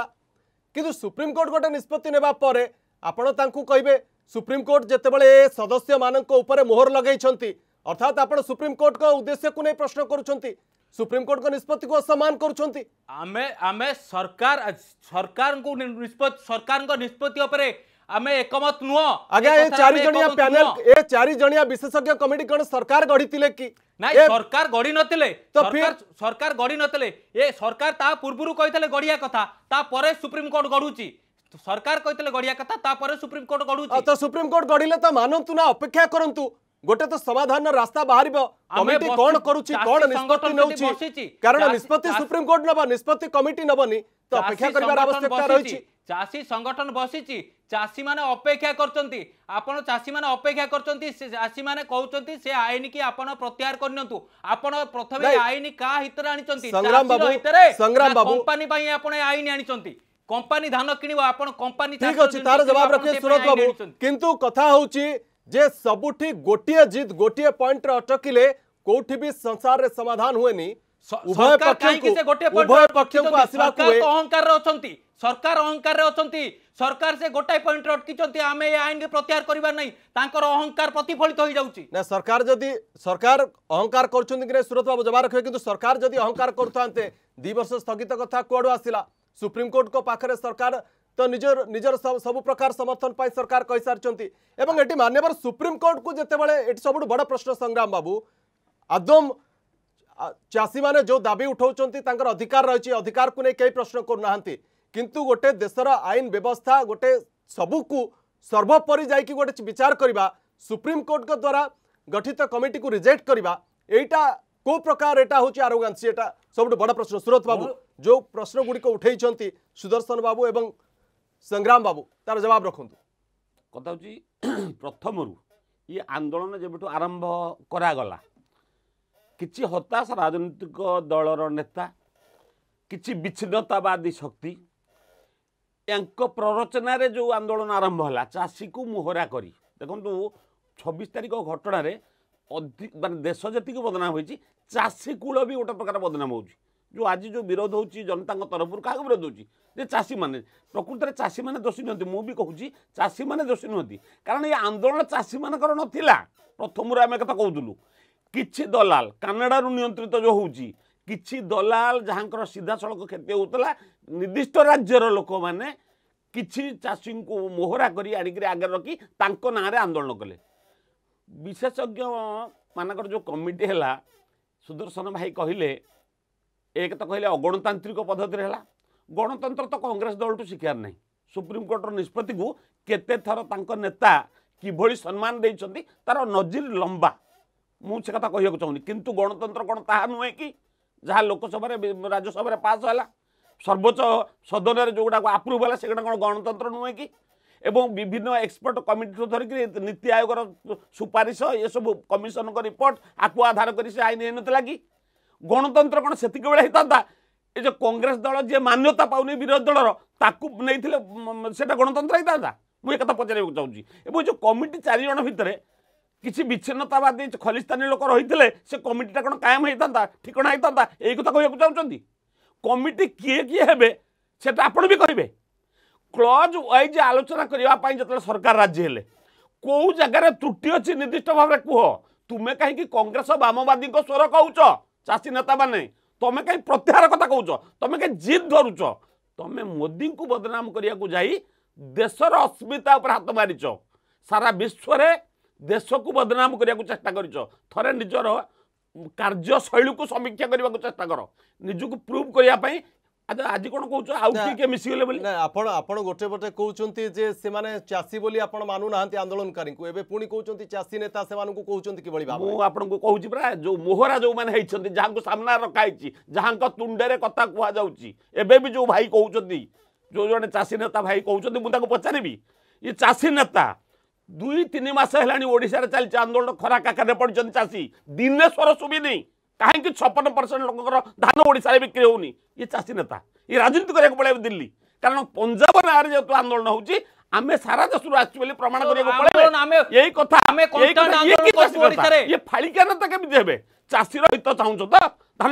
କିନ୍ତୁ ସୁପ୍ରିମକୋର୍ଟ ଗୋଟେ ନିଷ୍ପତ୍ତି ନେବା ପରେ ଆପଣ ତାଙ୍କୁ କହିବେ ସୁପ୍ରିମକୋର୍ଟ ଯେତେବେଳେ ଏ ସଦସ୍ୟମାନଙ୍କ ଉପରେ ମୋହର ଲଗାଇଛନ୍ତି अर्थात आप सुप्रीमकोर्ट उद्देश्य को नहीं प्रश्न कर सुप्रीमकोर्ट को निष्पत्ति को असमान करुँच सरकार सरकार को निष्पत्ति सरकार को निष्पत्ति उपरे आमे एकमत नुह आज्ञा ए चारि जणिया पैनल ए चारि जणिया विशेषज्ञ कमिटी कोन सरकार गढितिले की नाही सरकार गढि नतिले तो सरकार सरकार गढि नतिले ए सरकार ता पूर्वरु कहितले गढिया कथा ता परे सुप्रीम कोर्ट गढुची सरकार कहितले गढिया कथा ता परे सुप्रीम कोर्ट गढुची तो सुप्रीम कोर्ट गढिले त मानंतु ना अपेक्षा करंतु ଗୋଟେ ତ ସମାଧାନର ରାସ୍ତା ବାହାରିବ କମିଟି କଣ କରୁଛି କଣ ନିଷ୍ପତ୍ତି ନେଉଛି କାରଣ ନିଷ୍ପତ୍ତି ସୁପ୍ରିମକୋର୍ଟ ନେବ ନିଷ୍ପତ୍ତି କମିଟି ନେବନି ତ ଅପେକ୍ଷା କରିବାର ଆବଶ୍ୟକତା ରହିଛି ଚାଷୀ ସଂଗଠନ ବସିଛି ଚାଷୀମାନେ ଅପେକ୍ଷା କରିଛନ୍ତି ଆପଣ ଚାଷୀମାନେ ଅପେକ୍ଷା କରିଛନ୍ତି ସେ ଚାଷୀମାନେ କହୁଛନ୍ତି ସେ ଆଇନ କି ଆପଣ ପ୍ରତ୍ୟାହାର କରିନିଅନ୍ତୁ ଆପଣ ପ୍ରଥମେ ଆଇନ କାହା ହିତରେ ଆଣିଛନ୍ତି ହିତରେ କମ୍ପାନୀ ପାଇଁ ଆପଣ ଆଇନ ଆଣିଛନ୍ତି କମ୍ପାନୀ ଧାନ କିଣିବ ଆପଣ କମ୍ପାନୀ ଠିକ ଅଛି ତାର ଜବାବ ରଖିବେ ସୁରତ ବାବୁ କିନ୍ତୁ କଥା ହଉଛି जे सबुठी गोटे जिद गोटे पॉइंट अटकिले कोठी भी संसार रे समाधान हुए नी उभय पक्ष से गोटे उभय पक्ष को आसीबा हुए अहंकार रे अछंती सरकार अहंकार रे अछंती सरकार से गोटाई पॉइंट चंती आमे ए आइन के प्रत्यार करबा नै तांकर अहंकार प्रतिफलित होई जाउची ना सरकार जदी सरकार अहंकार करछंती कि सुरत बाबू जवाब रखे किंतु सरकार जदी अहंकार करथांते 2 वर्ष स्थगित कथा कोड आसीला सुप्रीम कोर्ट को पाखरे सरकार तो निजर निजर सब प्रकार समर्थन पर सरकार कही सारी ये मानवर सुप्रीमकोर्ट को जिते सब बड़ प्रश्न संग्राम बाबू आदम चाषी मैंने जो दाबी उठाऊर अधिकार रही अधिकार को नहीं कई प्रश्न करूना किंतु गोटे देशर आईन व्यवस्था गोटे सबुकू सर्वोपरि जा गोटे विचार करवा सुप्रीमकोर्ट द्वारा गठित कमिटी को रिजेक्ट करवा यहीटा कौ प्रकार यहाँ हूँ आरोगी यहाँ सब बड़ प्रश्न सुरत बाबू जो प्रश्न गुड़िक उठे सुदर्शन बाबू एवं ସଂଗ୍ରାମ ବାବୁ ତାର ଜବାବ ରଖନ୍ତୁ କଥା ହେଉଛି ପ୍ରଥମରୁ ଇଏ ଆନ୍ଦୋଳନ ଯେବେଠୁ ଆରମ୍ଭ କରାଗଲା କିଛି ହତାଶ ରାଜନୈତିକ ଦଳର ନେତା କିଛି ବିଚ୍ଛିନ୍ନତାବାଦୀ ଶକ୍ତି ଏଙ୍କ ପ୍ରରଚନାରେ ଯେଉଁ ଆନ୍ଦୋଳନ ଆରମ୍ଭ ହେଲା ଚାଷୀକୁ ମୁହରା କରି ଦେଖନ୍ତୁ ଛବିଶ ତାରିଖ ଘଟଣାରେ ଅଧିକ ମାନେ ଦେଶ ଯେତିକି ବଦନାମ ହୋଇଛି ଚାଷୀ କୂଳ ବି ଗୋଟେ ପ୍ରକାର ବଦନାମ ହେଉଛି ଯେଉଁ ଆଜି ଯେଉଁ ବିରୋଧ ହେଉଛି ଜନତାଙ୍କ ତରଫରୁ କାହାକୁ ବିରୋଧ ହେଉଛି ଯେ ଚାଷୀମାନେ ପ୍ରକୃତରେ ଚାଷୀମାନେ ଦୋଷୀ ନୁହନ୍ତି ମୁଁ ବି କହୁଛି ଚାଷୀମାନେ ଦୋଷୀ ନୁହନ୍ତି କାରଣ ଏ ଆନ୍ଦୋଳନ ଚାଷୀମାନଙ୍କର ନଥିଲା ପ୍ରଥମରୁ ଆମେ କଥା କହୁଥିଲୁ କିଛି ଦଲାଲ କାନାଡ଼ାରୁ ନିୟନ୍ତ୍ରିତ ଯେଉଁ ହେଉଛି କିଛି ଦଲାଲ ଯାହାଙ୍କର ସିଧାସଳଖ କ୍ଷତି ହେଉଥିଲା ନିର୍ଦ୍ଦିଷ୍ଟ ରାଜ୍ୟର ଲୋକମାନେ କିଛି ଚାଷୀଙ୍କୁ ମୋହରା କରି ଆଣିକିରି ଆଗରେ ରଖି ତାଙ୍କ ନାଁରେ ଆନ୍ଦୋଳନ କଲେ ବିଶେଷଜ୍ଞମାନଙ୍କର ଯେଉଁ କମିଟି ହେଲା ସୁଦର୍ଶନ ଭାଇ କହିଲେ ଏକ ତ କହିଲେ ଅଗଣତାନ୍ତ୍ରିକ ପଦ୍ଧତିରେ ହେଲା ଗଣତନ୍ତ୍ର ତ କଂଗ୍ରେସ ଦଳଠୁ ଶିଖିବାର ନାହିଁ ସୁପ୍ରିମକୋର୍ଟର ନିଷ୍ପତ୍ତିକୁ କେତେ ଥର ତାଙ୍କ ନେତା କିଭଳି ସମ୍ମାନ ଦେଇଛନ୍ତି ତା'ର ନଜିର ଲମ୍ବା ମୁଁ ସେ କଥା କହିବାକୁ ଚାହୁଁନି କିନ୍ତୁ ଗଣତନ୍ତ୍ର କ'ଣ ତାହା ନୁହେଁ କି ଯାହା ଲୋକସଭାରେ ରାଜ୍ୟସଭାରେ ପାସ୍ ହେଲା ସର୍ବୋଚ୍ଚ ସଦନରେ ଯେଉଁଗୁଡ଼ାକ ଆପ୍ରୁଭ୍ ହେଲା ସେଗୁଡ଼ା କ'ଣ ଗଣତନ୍ତ୍ର ନୁହେଁ କି ଏବଂ ବିଭିନ୍ନ ଏକ୍ସପର୍ଟ କମିଟିରୁ ଧରିକି ନୀତି ଆୟୋଗର ସୁପାରିଶ ଏସବୁ କମିଶନଙ୍କ ରିପୋର୍ଟ ଆକୁ ଆଧାର କରି ସେ ଆଇନ ହେଇନଥିଲା କି ଗଣତନ୍ତ୍ର କ'ଣ ସେତିକି ବେଳେ ହେଇଥାନ୍ତା ଏ ଯେଉଁ କଂଗ୍ରେସ ଦଳ ଯିଏ ମାନ୍ୟତା ପାଉନି ବିରୋଧୀ ଦଳର ତାକୁ ନେଇଥିଲେ ସେଇଟା ଗଣତନ୍ତ୍ର ହେଇଥାନ୍ତା ମୁଁ ଏ କଥା ପଚାରିବାକୁ ଚାହୁଁଛି ଏବଂ ଯେଉଁ କମିଟି ଚାରିଜଣ ଭିତରେ କିଛି ବିଚ୍ଛିନ୍ନତାବାଦୀ ଖଲିସ୍ତାନୀ ଲୋକ ରହିଥିଲେ ସେ କମିଟିଟା କ'ଣ କାୟମ ହେଇଥାନ୍ତା ଠିକଣା ହେଇଥାନ୍ତା ଏଇ କଥା କହିବାକୁ ଚାହୁଁଛନ୍ତି କମିଟି କିଏ କିଏ ହେବେ ସେଟା ଆପଣ ବି କହିବେ କ୍ଲଜ୍ ୱାଇଜ୍ ଆଲୋଚନା କରିବା ପାଇଁ ଯେତେବେଳେ ସରକାର ରାଜି ହେଲେ କେଉଁ ଜାଗାରେ ତ୍ରୁଟି ଅଛି ନିର୍ଦ୍ଦିଷ୍ଟ ଭାବରେ କୁହ ତୁମେ କାହିଁକି କଂଗ୍ରେସ ବାମବାଦୀଙ୍କ ସ୍ୱର କହୁଛ ଚାଷୀ ନେତାମାନେ ତମେ କାହିଁ ପ୍ରତ୍ୟାହାର କଥା କହୁଛ ତମେ କାହିଁ ଜିଦ୍ ଧରୁଛ ତମେ ମୋଦିଙ୍କୁ ବଦନାମ କରିବାକୁ ଯାଇ ଦେଶର ଅସ୍ମିତା ଉପରେ ହାତ ମାରିଛ ସାରା ବିଶ୍ୱରେ ଦେଶକୁ ବଦନାମ କରିବାକୁ ଚେଷ୍ଟା କରିଛ ଥରେ ନିଜର କାର୍ଯ୍ୟଶୈଳୀକୁ ସମୀକ୍ଷା କରିବାକୁ ଚେଷ୍ଟା କର ନିଜକୁ ପ୍ରୁଭ୍ କରିବା ପାଇଁ আচ্ছা আজি কোন কৌছ আউ কি কে মিশি গলে বলি না আপন আপন গোটে পটে কৌছন্তি যে সেমানে চাষী বলি আপন মানু নাহান্তি আন্দোলনকারীଙ୍କୁ এবে পুনি কৌছন্তি চাষী নেতা সেমানଙ୍କୁ কৌছন্তি কি বলি বাবা মু আপনকু কৌছি পরা যো মোহরা যো মানে হেইছন্তি যাহাঙ্কু সামনা রকা হেইছি যাহাঙ্ক তুণ্ডরে কথা কুয়া যাউছি এবে বি যো ভাই কৌছন্তি যো জনে চাষী নেতা ভাই কৌছন্তি মু তাকে পচারিবি ই চাষী নেতা দুই তিন মাস হেলানি ওড়িশারে চালিছে আন্দোলন খরা কাকারে পড়ছেন চাষী দিনেশ্বর সুবিনি କାହିଁକି ଛପନ ପରସେଣ୍ଟ ଲୋକଙ୍କର ଧାନ ଓଡ଼ିଶାରେ ବିକ୍ରି ହେଉନି ଇଏ ଚାଷୀ ନେତା ଇଏ ରାଜନୀତି କରିବାକୁ ପଳେଇବେ ଦିଲ୍ଲୀ କାରଣ ପଞ୍ଜାବ ନାଁରେ ଯେହେତୁ ଆନ୍ଦୋଳନ ହେଉଛି ଆମେ ସାରା ଦେଶରୁ ଆସିଛୁ ବୋଲି ପ୍ରମାଣ କରିବାକୁ ପଳେଇବେ ଏଇ କଥା ଆମେ ଫାଳିକିଆ ନେତା କେମିତି ହେବେ ଚାଷୀର ହିତ ଚାହୁଁଛ ତ ଧାନ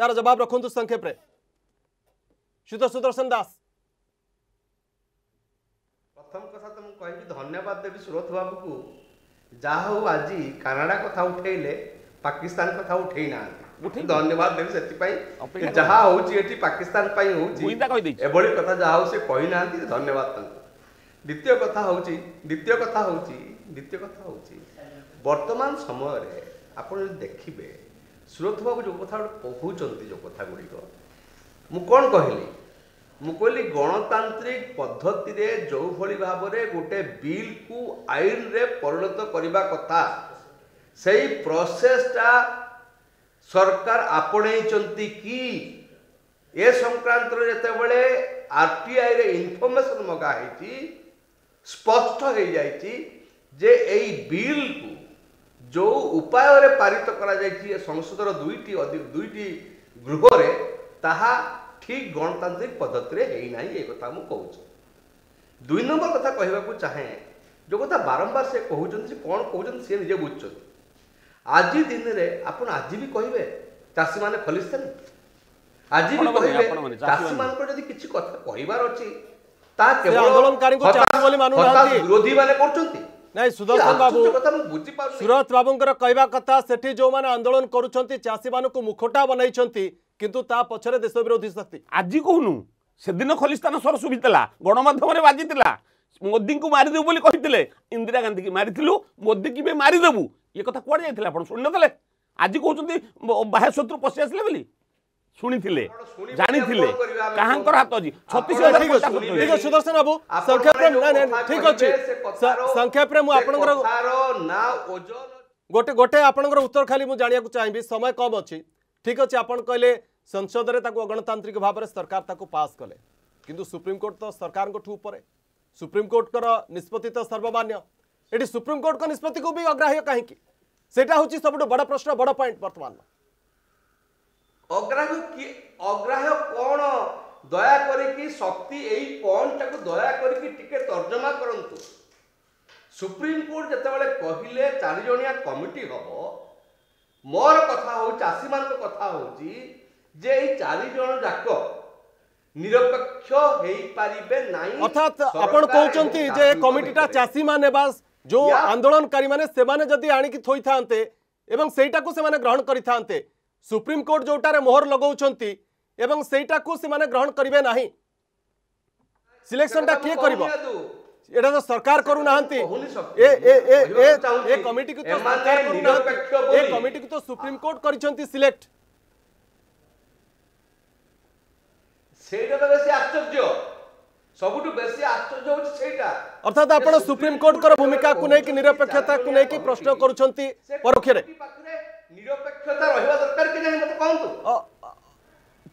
ତାର ଜବାବ ରଖନ୍ତୁ ସଂକ୍ଷେପରେ ସୁତ ସୁଦର୍ଶନ ଦାସ ପ୍ରଥମ କଥା ତ ମୁଁ କହିବି ଧନ୍ୟବାଦ ଦେବି ସୁରଥ ବାବୁକୁ ଯାହା ହଉ ଆଜି କାନାଡ଼ା କଥା ଉଠେଇଲେ ପାକିସ୍ତାନ କଥା ଉଠେଇ ନାହାନ୍ତି ଧନ୍ୟବାଦ ଦେବି ସେଥିପାଇଁ ଯାହା ହଉଛି ଏଠି ପାକିସ୍ତାନ ପାଇଁ ହଉଛି ଏଭଳି କଥା ଯାହା ହଉ ସେ କହିନାହାନ୍ତି ଧନ୍ୟବାଦ ତାଙ୍କୁ ଦ୍ୱିତୀୟ କଥା ହଉଛି ଦ୍ୱିତୀୟ କଥା ହଉଛି ଦ୍ୱିତୀୟ କଥା ହଉଛି ବର୍ତ୍ତମାନ ସମୟରେ ଆପଣ ଯଦି ଦେଖିବେ ସୁରଥ ବାବୁ ଯେଉଁ କଥା ଗୋଟେ କହୁଛନ୍ତି ଯେଉଁ କଥା ଗୁଡ଼ିକ ମୁଁ କ'ଣ କହିଲି ମୁଁ କହିଲି ଗଣତାନ୍ତ୍ରିକ ପଦ୍ଧତିରେ ଯେଉଁଭଳି ଭାବରେ ଗୋଟେ ବିଲ୍କୁ ଆଇନରେ ପରିଣତ କରିବା କଥା ସେଇ ପ୍ରସେସଟା ସରକାର ଆପଣେଇଛନ୍ତି କି ଏ ସଂକ୍ରାନ୍ତରେ ଯେତେବେଳେ ଆର୍ ଟି ଆଇରେ ଇନଫର୍ମେସନ୍ ମଗା ହେଇଛି ସ୍ପଷ୍ଟ ହେଇଯାଇଛି ଯେ ଏଇ ବିଲ୍କୁ ଯେଉଁ ଉପାୟରେ ପାରିତ କରାଯାଇଛି ସଂସଦର ଦୁଇଟି ଦୁଇଟି ଗୃହରେ ତାହା ଠିକ୍ ଗଣତାନ୍ତ୍ରିକ ପଦ୍ଧତିରେ ହେଇନାହିଁ ଏ କଥା ମୁଁ କହୁଛି ଦୁଇ ନମ୍ବର କଥା କହିବାକୁ ଚାହେଁ ଯେଉଁ କଥା ବାରମ୍ବାର ସେ କହୁଛନ୍ତି ସେ କ'ଣ କହୁଛନ୍ତି ସିଏ ନିଜେ ବୁଝୁଛନ୍ତି ଆଜି ଦିନରେ ଆପଣ ଆଜି ବି କହିବେ ଚାଷୀମାନେ ଖଲିସ୍ତାନୀ ଆଜି ବି କହିବେ ଚାଷୀମାନଙ୍କର ଯଦି କିଛି କଥା କହିବାର ଅଛି ତାହା କେବଳ ବିରୋଧୀମାନେ କରୁଛନ୍ତି ନାଇଁ ସୁଦର୍ଶନ ବାବୁ ସୁରତ ବାବୁଙ୍କର କହିବା କଥା ସେଠି ଯୋଉମାନେ ଆନ୍ଦୋଳନ କରୁଛନ୍ତି ଚାଷୀମାନଙ୍କୁ ମୁଖଟା ବନାଇଛନ୍ତି କିନ୍ତୁ ତା ପଛରେ ଦେଶ ବିରୋଧୀ ଶକ୍ତି ଆଜି କହୁନୁ ସେଦିନ ଖଲିସ୍ତାନ ସ୍ୱର ଶୁଭିଥିଲା ଗଣମାଧ୍ୟମରେ ବାଜିଥିଲା ମୋଦିଙ୍କୁ ମାରିଦେବୁ ବୋଲି କହିଥିଲେ ଇନ୍ଦିରା ଗାନ୍ଧୀକି ମାରିଥିଲୁ ମୋଦିକି ବି ମାରିଦେବୁ ଏ କଥା କୁଆଡ଼େ ଯାଇଥିଲେ ଆପଣ ଶୁଣିନଥିଲେ ଆଜି କହୁଛନ୍ତି ବାହ୍ୟ ଶତ୍ରୁ ପଶି ଆସିଲେ ବୋଲି শুনিলে জানিলে কাহাঙ্কর হাত অছি ছতিশ ঠিক আছে সুদর্শন বাবু সংক্ষেপে ঠিক আছে সংক্ষেপে মু আপনার গোটে গোটে আপনার উত্তর খালি মু জাঁয়া চাইবি সময় কম অছি ঠিক আছে আপন কইলে সংসদরে তাকু অগণতান্ত্রিক ভাবে সরকার তাকু পাস কলে কিন্তু সুপ্রিম কোর্ট তো সরকারଙ୍କ ଠୁ উপরে সুপ্রিম কোর্টଙ୍କର ନିଷ୍ପତ୍ତି ତ ସର୍ବମାନ୍ୟ ଏଠି ସୁପ୍ରିମକୋର୍ଟଙ୍କ ନିଷ୍ପତ୍ତିକୁ ବି ଅଗ୍ରାହ୍ୟ କାହିଁକି ସେଇଟା ହେଉଛି ସବୁଠୁ ବଡ଼ ପ୍ରଶ୍ନ ବଡ଼ ପଏଣ୍ଟ ବର୍ତ୍ତମାନ অগ্রাহ্য কি অগ্রাহ্য কোণ দয়া করে কি শক্তি এই পয়েন্টটাকে দয়া করে কি টিকে তর্জমা করন্তু সুপ্রিম কোর্ট যেতবে কহিলে চারিজণিয়া কমিটি হব মোর কথা হো চাষী মান কথা হচ্ছে যে এই চারিজন যাক নিরপেক্ষ পারিবে নাই অর্থাৎ আপন কহুচন্তি যে কমিটিটা চাষী মানে বা যে আন্দোলনকারী মানে সেমানে যদি আনিকি থইথান্তে এবং সেইটাকু সেমানে গ্রহণ করিথান্তে सुप्रीमकोर्ट जोटे मोहर एवं सेटा को से ग्रहण करेंगे ना सिलेक्शन किए कर एडा तो सरकार करू नाहंती ए ए ए ए ए कमिटी को तो सरकार करू नाहंती ए कमिटी को तो सुप्रीम कोर्ट करिसंती सिलेक्ट सेटा त तो बेसी आश्चर्य सबटु बेसी अर्थात सुप्रीम कोर्ट कर भूमिका को नै निरपेक्षता को नै प्रश्न करूछंती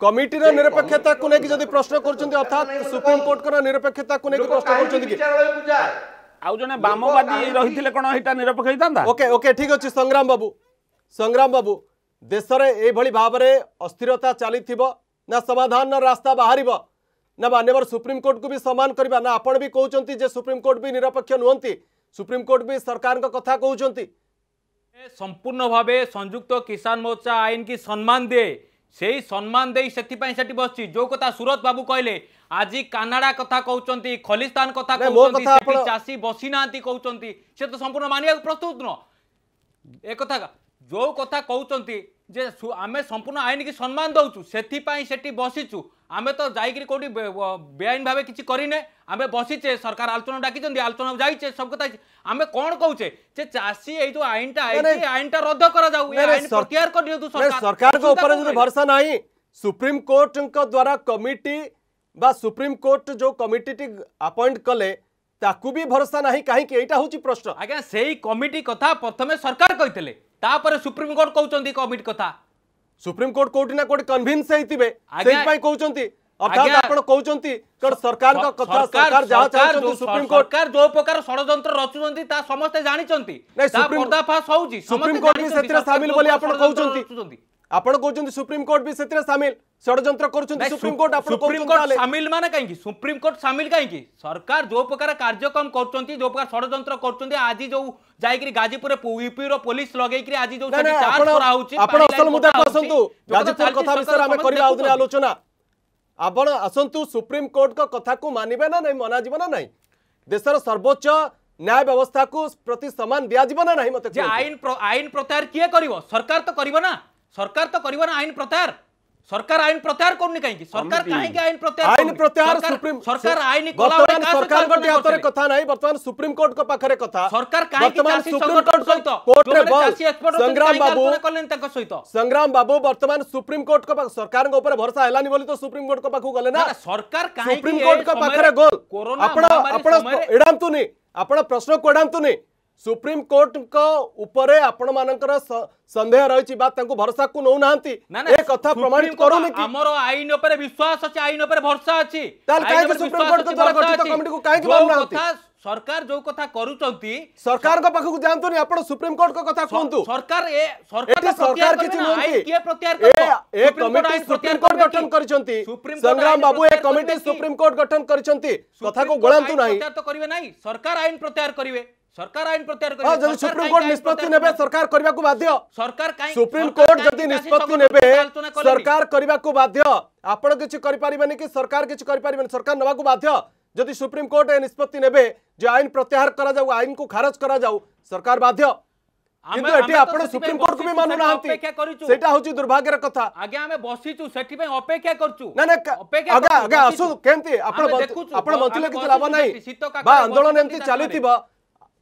कमिटी रा निरपेक्षता को लेकि जदी प्रश्न करचंती अर्थात सुप्रीम कोर्ट को निरपेक्षता को लेकि प्रश्न करचंती कि आउ जने बामवादी रहिथिले कोन हिटा निरपेक्षता दा ओके ओके ठीक अछि संग्राम बाबू संग्राम बाबू देश रे ए भली भाव रे अस्थिरता चली थिबो ना समाधान ना रास्ता बाहरिबो ना माननीय सुप्रीम कोर्ट को भी समान करबा ना आपण भी कहउचंती जे सुप्रीम कोर्ट भी निरपेक्ष नहुंती सुप्रीम कोर्ट भी सरकार क कथा कहउचंती সম্পূর্ণভাবে সংযুক্ত কিষাণ মোর্চা আইনকে সম্মান দিয়ে সেই সম্মান দিয়ে সেপাই সেটি বসছি যে কথা সুরত বাবু কহিলেন আজি কানাডা কথা কৌঁচ খলিস্তান কথা কৌঁচ চাষী বসি না কৌঁচ সে তো সম্পূর্ণ মানিয়া প্রস্তুত ন একথা যে কথা কৌঁচ যে আমি সম্পূর্ণ আইনকে সম্মান দৌছু সেপাই সেটি বসিছু আমি তো যাইকি কোটি বেআইন ভাবে কিছু করিনে आम बसीचे सरकार आलोचना डाकी आलोचना जाइचे सब कथा आम कौन कौचे चाषी ये जो आईनटा आई आईनटा रद्द कर सरकार भरोसा नहीं सुप्रीम कोर्ट द्वारा कमिटी बा सुप्रीम कोर्ट जो कमिटी अपॉइंट कले भी भरोसा ना कहीं यहाँ हूँ प्रश्न आज्ञा से कमिटी कथा प्रथम सरकार कही सुप्रीम कोर्ट कहते कमिटी कथा सुप्रीम कोर्ट कौटिना कौट कन्भिन्स होते ଅର୍ଥାତ୍ ଆପଣ କହୁଛନ୍ତି କାରଣ ସରକାରଙ୍କ କଥା ସରକାର ଯାହା ଚାହୁଁଛନ୍ତି ସୁପ୍ରିମକୋର୍ଟ ସରକାର ଯୋଉ ପ୍ରକାର ଷଡ଼ଯନ୍ତ୍ର ରଚୁଛନ୍ତି ତା ସମସ୍ତେ ଜାଣିଛନ୍ତି ପର୍ଦ୍ଦାଫାଶ ହଉଛି ସୁପ୍ରିମକୋର୍ଟ ବି ସେଥିରେ ସାମିଲ ବୋଲି ଆପଣ କହୁଛନ୍ତି ଆପଣ କହୁଛନ୍ତି ସୁପ୍ରିମକୋର୍ଟ ବି ସେଥିରେ ସାମିଲ ଷଡ଼ଯନ୍ତ୍ର କରୁଛନ୍ତି ସୁପ୍ରିମକୋର୍ଟ ଆପଣ କହୁଛନ୍ତି ସାମିଲ ମାନେ କାହିଁକି ସୁପ୍ରିମକୋର୍ଟ ସାମିଲ କାହିଁକି ସରକାର ଯୋଉ ପ୍ରକାର କାର୍ଯ୍ୟକ୍ରମ କରୁଛନ୍ତି ଯୋଉ ପ୍ରକାର ଷଡ଼ଯନ୍ତ୍ର କରୁଛନ୍ତି ଆଜି ଯୋଉ ଯାଇକି ଗାଜିପୁରରେ ୟୁପିର ପୋଲିସ ଲଗେଇକି ଆଜି ଯୋଉ ଚାର୍ଜ କରା ହଉଛି ଆପଣ ଅସଲ ମୁଦ୍ଦା ଆସନ୍ତୁ ଗାଜିପୁର କଥା ବିଷୟରେ ଆମେ କରିବା ଆଉଥରେ ଆଲୋଚନା ଆପଣ ଆସନ୍ତୁ ସୁପ୍ରିମକୋର୍ଟଙ୍କ କଥାକୁ ମାନିବେ ନା ନାହିଁ ମନାଯିବ ନା ନାହିଁ ଦେଶର ସର୍ବୋଚ୍ଚ ନ୍ୟାୟ ବ୍ୟବସ୍ଥାକୁ ପ୍ରତି ସମାନ ଦିଆଯିବ ନା ନାହିଁ ମୋତେ ଆଇନ ଆଇନ ପ୍ରତ୍ୟାହାର କିଏ କରିବ ସରକାର ତ କରିବ ନା ସରକାର ତ କରିବ ନା ଆଇନ ପ୍ରତ୍ୟାହାର सरकार आईन प्रत्याहार करूनी कहीं सरकार कहीं आईन प्रत्याहार आईन प्रत्याहार सुप्रीम सरकार आईन बर्तमान सरकार के हाथ में कथा नहीं बर्तमान सुप्रीम कोर्ट को पाखरे कथा सरकार कहीं बर्तमान सुप्रीम कोर्ट सहित कोर्ट रे बल संग्राम बाबू संग्राम बाबू बर्तमान सुप्रीम कोर्ट को सरकार के ऊपर भरोसा हेलानी बोली तो सुप्रीम कोर्ट को पाखु गले ना सरकार कहीं सुप्रीम कोर्ट को पाखरे गोल अपना अपना आपण एडांतुनी आपण प्रश्न नहीं सुप्रीम कोर्ट को ऊपरे आपण मानकर संदेह रहिछि भरोसा को नौ नांती कथा प्रमाणित करूनी आईन विश्वास अछि आईन भरोसा अछि सुप्रीम कोर्ट सरकार जो कथा करूचंती सरकार को पाखु जानतोनी आपण सुप्रीम कोर्ट को कथा कोंतु सरकार ए सरकार सरकार किछि नोंती के प्रत्यार कर ए कमिटी सुप्रीम कोर्ट गठन करचंती संग्राम बाबू ए कमिटी सुप्रीम कोर्ट गठन करचंती कथा को गोळांतु नाही सरकार आईन प्रत्यार करिवे सरकार आइन प्रत्याहार हाँ, करिबे जदि सुप्रीम कोर्ट निष्पत्ति नेबे सरकार करबा को बाध्य सरकार काई सुप्रीम कोर्ट जदि निष्पत्ति नेबे सरकार करबा को बाध्य आपण किछ करि परिबेनी कि सरकार किछ करि परिबेनी सरकार नबा को बाध्य जदि सुप्रीम कोर्ट ए निष्पत्ति नेबे जे आइन प्रत्याहार करा जाऊ आइन को खारिज करा जाऊ सरकार बाध्य किंतु एटी आपण सुप्रीम कोर्ट को भी मानु ଏଠି ଆପଣ ସୁପ୍ରିମକୋର୍ଟକୁ ବି ମାନୁନାହାନ୍ତି ସେଇଟା ହଉଛି ଦୁର୍ଭାଗ୍ୟର କଥା ଆଜ୍ଞା ଆମେ ବସିଛୁ ସେଥିପାଇଁ ଅପେକ୍ଷା କରୁଛୁ ନା ନା ଆଜ୍ଞା ଆଜ୍ଞା ଆସୁ କେମିତି आपण ଆପଣ ବଞ୍ଚିଲେ କିଛି लाभ ନାହିଁ बा आंदोलन ଏମିତି चालीतिबा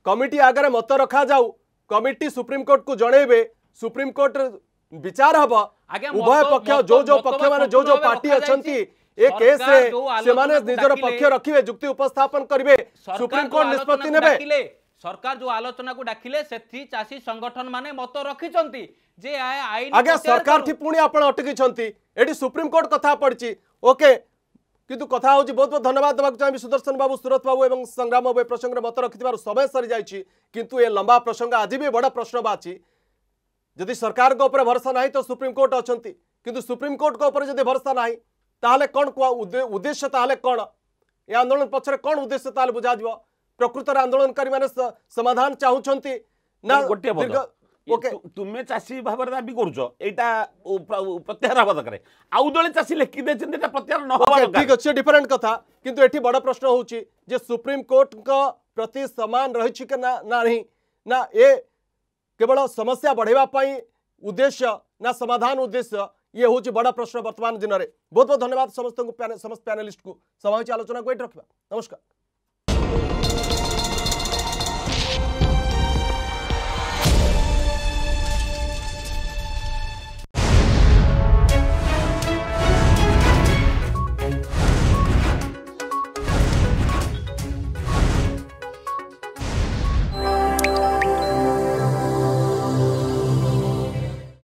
କମିଟି ଆଗରେ ମତ ରଖାଯାଉ କମିଟି ସୁପ୍ରିମକୋର୍ଟକୁ ଜଣାଇବେ ସୁପ୍ରିମକୋର୍ଟ ବିଚାର ହେବ ଉଭୟ ପକ୍ଷ ଯୋଉ ଯୋଉ ପକ୍ଷମାନେ ଯୋଉ ଯୋଉ ପାର୍ଟି ଅଛନ୍ତି ଏ କେସରେ ସେମାନେ ନିଜର ପକ୍ଷ ରଖିବେ ଯୁକ୍ତି ଉପସ୍ଥାପନ କରିବେ ସୁପ୍ରିମକୋର୍ଟ ନିଷ୍ପତ୍ତି ନେବେ ସରକାର ଯୋଉ ଆଲୋଚନାକୁ ଡାକିଲେ ସେଠି ଚାଷୀ ସଂଗଠନ ମାନେ ମତ ରଖିଛନ୍ତି ଯେ ଆଇନ ଆଜ୍ଞା ସରକାରଠି ପୁଣି ଆପଣ ଅଟକିଛନ୍ତି ଏଠି ସୁପ୍ରିମକୋର୍ଟ କଥା ପଡିଛି ଓକେ কিন্তু কথা আছে বহুত বহুত ধন্যবাদ দবাক চাই সুਦਰশন বাবু সুরত বাবু এবং সংগ্রামময় প্রসঙ্গের মত রাখিব সবে সারি যায়চি কিন্তু এই লম্বা প্রসঙ্গ আজি বে বড় প্রশ্ন আছে যদি সরকার গ উপর ভরসা নাই তো সুপ্রিম কোর্ট আছে কিন্তু সুপ্রিম কোর্ট গ উপর যদি ভরসা নাই তাহলে কোন কো উদ্দেশ্য তাহলে কোন এই আন্দোলন পিছরে কোন উদ্দেশ্য তাহলে বুঝা দিব প্রকৃত আন্দোলনকারী মানে সমাধান চাওচন্তি না তুমি চাষী ভাবে দাবি করছ এইটা প্রত্যাহার হওয়া দরকার আউ দলে চাষী লেখি দিয়েছেন এটা প্রত্যাহার নহবা ঠিক আছে ডিফরেন্ট কথা কিন্তু এটি বড় প্রশ্ন হচ্ছে যে সুপ্রিম কোর্টক প্রতি সমান রয়েছে কি না না না এ কেবল সমস্যা বড়াইবা পাই উদ্দেশ্য না সমাধান উদ্দেশ্য ইয়ে হচ্ছে বড় প্রশ্ন বর্তমান দিনরে বহুত বহুত ধন্যবাদ সমস্ত সমস্ত প্যানেলিস্ট কু সমাবেশ আলোচনা এটি রাখবা নমস্কার